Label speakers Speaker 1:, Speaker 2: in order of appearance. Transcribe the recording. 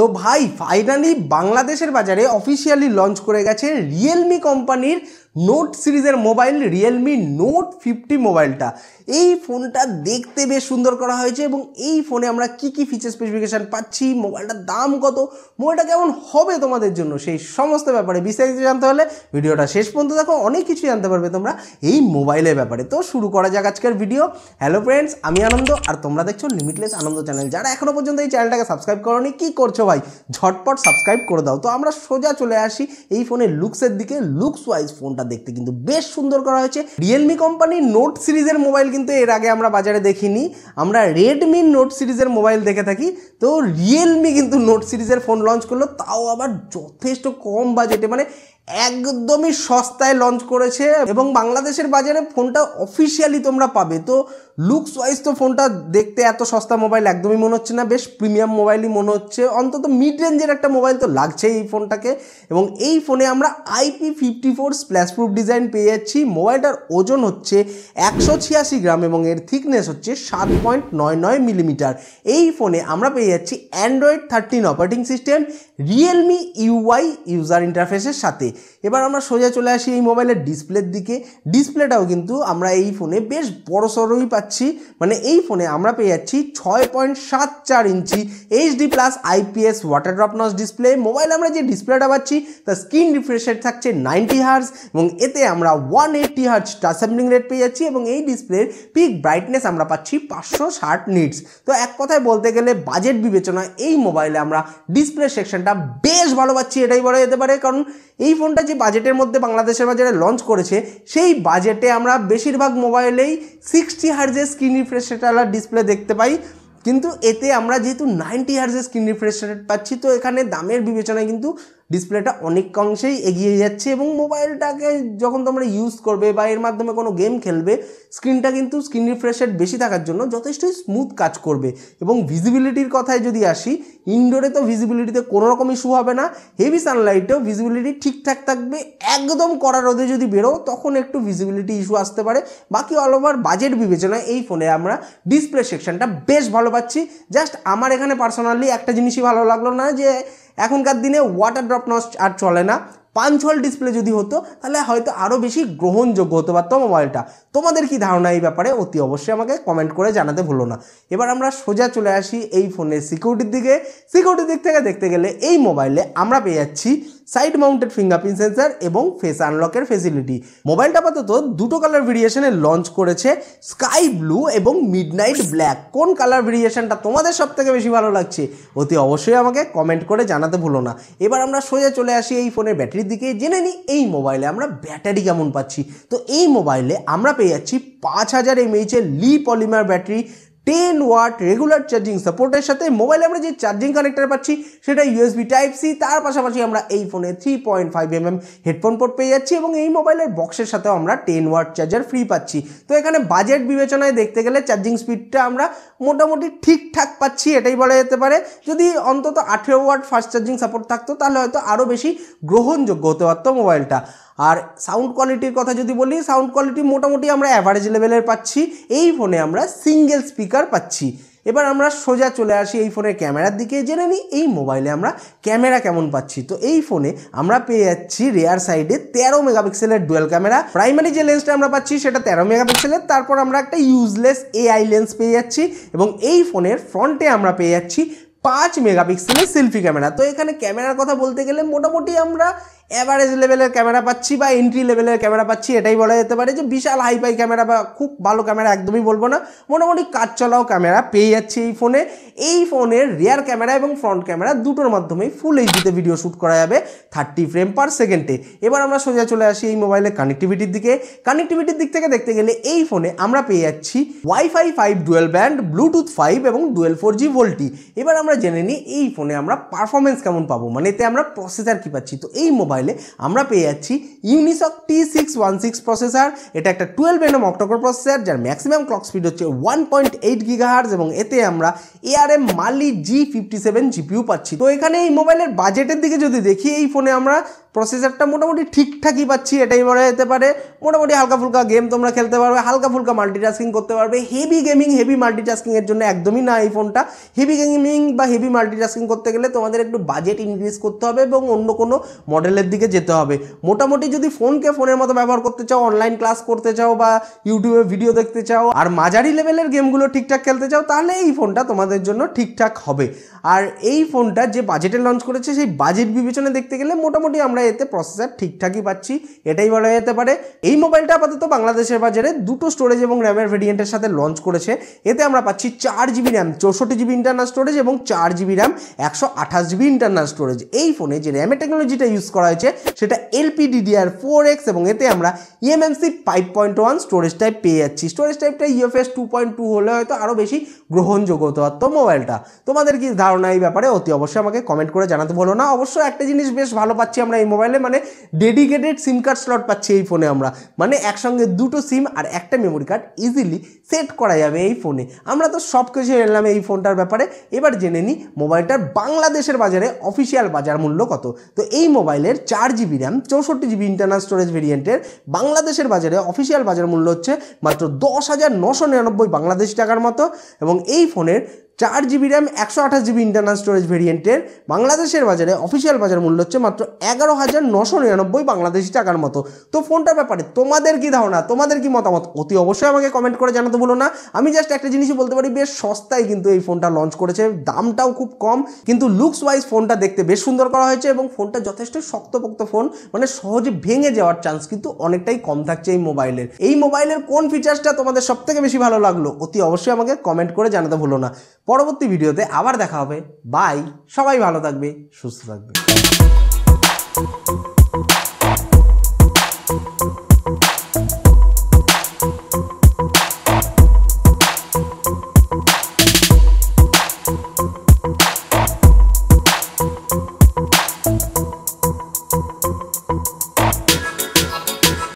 Speaker 1: তো ভাই ফাইনালি বাংলাদেশের বাজারে অফিসিয়ালি লঞ্চ করে গেছে রিয়েলমি কোম্পানির নোট সিরিজের মোবাইল রিয়েলমি নোট ফিফটি মোবাইলটা এই ফোনটা দেখতে বেশ সুন্দর করা হয়েছে এবং এই ফোনে আমরা কি কি ফিচার স্পেসিফিকেশান পাচ্ছি মোবাইলটার দাম কত মোবাইলটা কেমন হবে তোমাদের জন্য সেই সমস্ত ব্যাপারে বিস্তারিত জানতে হলে ভিডিওটা শেষ পর্যন্ত দেখো অনেক কিছু জানতে পারবে তোমরা এই মোবাইলের ব্যাপারে তো শুরু করা যাক আজকের ভিডিও হ্যালো ফ্রেন্ডস আমি আনন্দ আর তোমরা দেখছো লিমিটলেস আনন্দ চ্যানেল যারা এখনও পর্যন্ত এই চ্যানেলটাকে সাবস্ক্রাইব করোনি কি করছো ভাই ঝটপট সাবস্ক্রাইব করে দাও তো আমরা সোজা চলে আসি এই ফোনের লুকসের দিকে লুকস ওয়াইজ ফোনটা ফোনটা দেখতে কিন্তু বেশ সুন্দর করা হয়েছে রিয়েলমি কোম্পানির নোট সিরিজের মোবাইল কিন্তু এর আগে আমরা বাজারে দেখিনি আমরা রেডমি নোট সিরিজের মোবাইল দেখে থাকি তো রিয়েলমি কিন্তু নোট সিরিজের ফোন লঞ্চ করলো তাও আবার যথেষ্ট কম বাজেটে মানে একদমই সস্তায় লঞ্চ করেছে এবং বাংলাদেশের বাজারে ফোনটা অফিসিয়ালি তোমরা পাবে তো লুকস ওয়াইজ তো ফোনটা দেখতে এত সস্তা মোবাইল একদমই মনে হচ্ছে না বেশ প্রিমিয়াম মোবাইলই মনে হচ্ছে অন্তত মিড রেঞ্জের একটা মোবাইল তো লাগছে এই ফোনটাকে এবং এই ফোনে আমরা IP fifty four splashproof design পেয়ে যাচ্ছি মোবাইলটার ওজন হচ্ছে একশো ছিয়াশি গ্রাম এবং এর থিকনেস হচ্ছে সাত পয়েন্ট নয় নয় মিলিমিটার এই ফোনে আমরা পেয়ে যাচ্ছি Android thirteen operating system Realme UI user ইন্টারফেসের সাথে এবার আমরা সোজা চলে আসি এই মোবাইলের ডিসপ্লের দিকে ডিসপ্লেটাও কিন্তু আমরা এই ফোনে বেশ বড় সড়োই পাচ্ছি মানে এই ফোনে আমরা পেয়ে যাচ্ছি ছয় পয়েন্ট সাত চার inch HD plus IPS water drop notch display mobile আমরা যে ডিসপ্লেটা পাচ্ছি তার স্ক্রিন রিফ্রেশ রেট থাকছে নাইনটি হার্স এবং এতে আমরা one eighty hertz touch rate পেয়ে যাচ্ছি এবং এই ডিসপ্লের পিক ব্রাইটনেস আমরা পাচ্ছি পাঁচশো ষাট নিটস তো এক কথায় বলতে গেলে বাজেট বিবেচনা এই মোবাইলে আমরা ডিসপ্লে সেকশনটা বেশ ভালো পাচ্ছি এটাই বলা যেতে পারে কারণ এই ফোনটা যে বাজেটের মধ্যে বাংলাদেশের বাজারে লঞ্চ করেছে সেই বাজেটে আমরা বেশিরভাগ মোবাইলেই সিক্সটি হার্জের স্ক্রিন রিফ্রেশ ডিসপ্লে দেখতে পাই কিন্তু এতে আমরা যেহেতু নাইনটি হার্জের স্ক্রিন রিফ্রেশ পাচ্ছি তো এখানে দামের বিবেচনায় কিন্তু ডিসপ্লেটা অনেক অংশেই এগিয়ে যাচ্ছে এবং মোবাইলটাকে যখন তোমরা ইউজ করবে বা এর মাধ্যমে কোনো গেম খেলবে স্ক্রিনটা কিন্তু স্ক্রিন রিফ্রেশ বেশি থাকার জন্য যথেষ্টই স্মুথ কাজ করবে এবং ভিজিবিলিটির কথায় যদি আসি ইনডোরে তো ভিজিবিলিটিতে কোনো রকম ইস্যু হবে না হেভি সানলাইটেও ভিজিবিলিটি ঠিকঠাক থাকবে একদম কড়া রোদে যদি বেরো তখন একটু ভিজিবিলিটি ইস্যু আসতে পারে বাকি অল ওভার বাজেট বিবেচনায় এই ফোনে আমরা ডিসপ্লে সেকশনটা বেশ ভালো পাচ্ছি জাস্ট আমার এখানে পার্সোনালি একটা জিনিসই ভালো লাগলো না যে এখনকার দিনে ওয়াটার ড্রপ নচ আর চলে না পাঞ্চল ডিসপ্লে যদি হতো তাহলে হয়তো আরও বেশি গ্রহণযোগ্য হতো পারতো মোবাইলটা তোমাদের কি ধারণা এই ব্যাপারে অতি অবশ্যই আমাকে কমেন্ট করে জানাতে ভুলো না এবার আমরা সোজা চলে আসি এই ফোনের সিকিউরিটির দিকে সিকিউরিটির দিক থেকে দেখতে গেলে এই মোবাইলে আমরা পেয়ে যাচ্ছি সাইড মাউন্টেড ফিঙ্গারপ্রিন্ট সেন্সার এবং ফেস আনলকের ফেসিলিটি মোবাইলটা আপাতত দুটো কালার ভেরিয়েশনে লঞ্চ করেছে স্কাই ব্লু এবং মিডনাইট ব্ল্যাক কোন কালার ভেরিয়েশনটা তোমাদের সব থেকে বেশি ভালো লাগছে অতি অবশ্যই আমাকে কমেন্ট করে জানাতে ভুলো না এবার আমরা সোজা চলে আসি এই ফোনের ব্যাটারি ব্যাটারির দিকে জেনে নিই এই মোবাইলে আমরা ব্যাটারি কেমন পাচ্ছি তো এই মোবাইলে আমরা পেয়ে যাচ্ছি পাঁচ হাজার এমএইচের Li polymer battery ten watt regular charging সাপোর্টের সাথে মোবাইলে আমরা যে চার্জিং কানেক্টার পাচ্ছি সেটা ইউএসবি টাইপ সি তার পাশাপাশি আমরা এই ফোনে three point five M M headphone port পেয়ে যাচ্ছি এবং এই মোবাইলের বক্সের সাথেও আমরা টেন ওয়াট চার্জার ফ্রি পাচ্ছি তো এখানে বাজেট বিবেচনায় দেখতে গেলে চার্জিং স্পিডটা আমরা মোটামুটি ঠিকঠাক পাচ্ছি এটাই বলা যেতে পারে যদি অন্তত আঠেরো ওয়াট ফাস্ট চার্জিং সাপোর্ট থাকতো তাহলে হয়তো আরও বেশি গ্রহণযোগ্য হতে পারতো মোবাইলটা আর সাউন্ড কোয়ালিটির কথা যদি বলি সাউন্ড কোয়ালিটি মোটামুটি আমরা অ্যাভারেজ লেভেলের পাচ্ছি এই ফোনে আমরা সিঙ্গেল স্পিকার পাচ্ছি এবার আমরা সোজা চলে আসি এই ফোনের ক্যামেরার দিকে জেনে নিই এই মোবাইলে আমরা ক্যামেরা কেমন পাচ্ছি তো এই ফোনে আমরা পেয়ে যাচ্ছি রেয়ার সাইডে তেরো মেগাপিক্সেলের ডুয়েল ক্যামেরা প্রাইমারি যে লেন্সটা আমরা পাচ্ছি সেটা তেরো মেগাপিক্সেলের তারপর আমরা একটা ইউজলেস এআই লেন্স পেয়ে যাচ্ছি এবং এই ফোনের ফ্রন্টে আমরা পেয়ে যাচ্ছি পাঁচ মেগাপিক্সেলের সেলফি ক্যামেরা তো এখানে ক্যামেরার কথা বলতে গেলে মোটামুটি আমরা অ্যাভারেজ লেভেলের ক্যামেরা পাচ্ছি বা এন্ট্রি লেভেলের ক্যামেরা পাচ্ছি এটাই বলা যেতে পারে যে বিশাল হাইফাই ক্যামেরা বা খুব ভালো ক্যামেরা একদমই বলবো না মোটামুটি কাজ চলাও ক্যামেরা পেয়ে যাচ্ছি এই ফোনে এই ফোনের রিয়ার ক্যামেরা এবং ফ্রন্ট ক্যামেরা দুটোর মাধ্যমেই ফুল এইচডিতে ভিডিও শ্যুট করা যাবে থার্টি ফ্রেম পার সেকেন্ডে এবার আমরা সোজা চলে আসি এই মোবাইলের কানেক্টিভিটির দিকে কানেক্টিভিটির দিক থেকে দেখতে গেলে এই ফোনে আমরা পেয়ে যাচ্ছি WiFi five dual band Bluetooth five এবং ডুয়েল ফোর জি ভোল্টি এবার আমরা জেনে নিই এই ফোনে আমরা পারফরমেন্স কেমন পাবো মানে এতে আমরা প্রসেসার কী পাচ্ছি তো এই মোবাইল মোবাইলে আমরা পেয়ে যাচ্ছি Unisoc T six one six processor এটা একটা টুয়েলভ এনএম অক্টোকর প্রসেসার যার ম্যাক্সিমাম ক্লক স্পিড হচ্ছে ওয়ান পয়েন্ট এইট গিগাহার্স এবং এতে আমরা ARM Mali G fifty seven GPU পাচ্ছি তো এখানে এই মোবাইলের বাজেটের দিকে যদি দেখি এই ফোনে আমরা প্রসেসারটা মোটামুটি ঠিকঠাকই পাচ্ছি এটাই বলা যেতে পারে মোটামুটি হালকা ফুলকা গেম তোমরা খেলতে পারবে হালকা ফুলকা মাল্টিটাস্কিং করতে পারবে হেভি গেমিং হেভি মাল্টিটাস্কিংয়ের জন্য একদমই না এই ফোনটা হেভি গেমিং বা হেভি মাল্টিটাস্কিং করতে গেলে তোমাদের একটু বাজেট ইনক্রিজ করতে হবে এবং অন্য কোনো মডেলের দিকে যেতে হবে মোটামুটি যদি ফোনকে ফোনের মতো ব্যবহার করতে চাও অনলাইন ক্লাস করতে চাও বা ইউটিউবে ভিডিও দেখতে চাও আর মাঝারি লেভেলের গেমগুলো ঠিকঠাক খেলতে চাও তাহলে এই ফোনটা তোমাদের জন্য ঠিকঠাক হবে আর এই ফোনটা যে বাজেটে লঞ্চ করেছে সেই বাজেট বিবেচনা দেখতে গেলে মোটামুটি আমরা এতে প্রসেসার ঠিকঠাকই পাচ্ছি এটাই বলা যেতে পারে এই মোবাইলটা আপাতত বাংলাদেশের বাজারে দুটো স্টোরেজ এবং র্যামের ভেরিয়েন্টের সাথে লঞ্চ করেছে এতে আমরা পাচ্ছি চার জিবি র্যাম চৌষট্টি জিবি ইন্টারনাল স্টোরেজ এবং চার জিবি র্যাম একশো আঠাশ জিবি ইন্টারনাল স্টোরেজ এই ফোনে যে র্যামের টেকনোলজিটা ইউজ করা হয়েছে সেটা এলপিডিডিআর ফোর এক্স এবং এতে আমরা eMMC five point one storage type পেয়ে যাচ্ছি স্টোরেজ টাইপটা ইউএফএস টু পয়েন্ট টু হলে হয়তো আরও বেশি গ্রহণযোগ্য তো মোবাইলটা তোমাদের কি ধারণা এই ব্যাপারে অতি অবশ্যই আমাকে কমেন্ট করে জানাতে বলো না অবশ্যই একটা জিনিস বেশ ভালো পাচ্ছি আমরা এই মোবাইলে মানে ডেডিকেটেড সিম কার্ড স্লট পাচ্ছি এই ফোনে আমরা মানে একসঙ্গে দুটো সিম আর একটা মেমোরি কার্ড ইজিলি সেট করা যাবে এই ফোনে আমরা তো সব কিছু এলাম এই ফোনটার ব্যাপারে এবার জেনে নিই মোবাইলটার বাংলাদেশের বাজারে অফিসিয়াল বাজার মূল্য কত তো এই মোবাইলের চার জিবি র্যাম চৌষট্টি জিবি ইন্টারনাল স্টোরেজ ভেরিয়েন্টের বাংলাদেশের বাজারে অফিসিয়াল বাজার মূল্য হচ্ছে মাত্র দশ হাজার নশো নিরানব্বই বাংলাদেশি টাকার মতো এবং এই ফোনের চার জিবি র্যাম একশো আঠাশ জিবি ইন্টারনাল স্টোরেজ ভেরিয়েন্টের বাংলাদেশের বাজারে অফিসিয়াল বাজার মূল্য হচ্ছে মাত্র এগারো হাজার নশো নিরানব্বই বাংলাদেশি টাকার মতো তো ফোনটার ব্যাপারে তোমাদের কি ধারণা তোমাদের কি মতামত অতি অবশ্যই আমাকে কমেন্ট করে জানাতে বলো না আমি জাস্ট একটা জিনিসই বলতে পারি বেশ সস্তায় কিন্তু এই ফোনটা লঞ্চ করেছে দামটাও খুব কম কিন্তু লুকস ওয়াইজ ফোনটা দেখতে বেশ সুন্দর করা হয়েছে এবং ফোনটা যথেষ্ট শক্তপোক্ত ফোন মানে সহজে ভেঙে যাওয়ার চান্স কিন্তু অনেকটাই কম থাকছে এই মোবাইলের এই মোবাইলের কোন ফিচার্সটা তোমাদের সবথেকে বেশি ভালো লাগলো অতি অবশ্যই আমাকে কমেন্ট করে জানাতে ভুলো না পরবর্তী ভিডিওতে আবার দেখা হবে বাই সবাই ভালো থাকবে সুস্থ থাকবে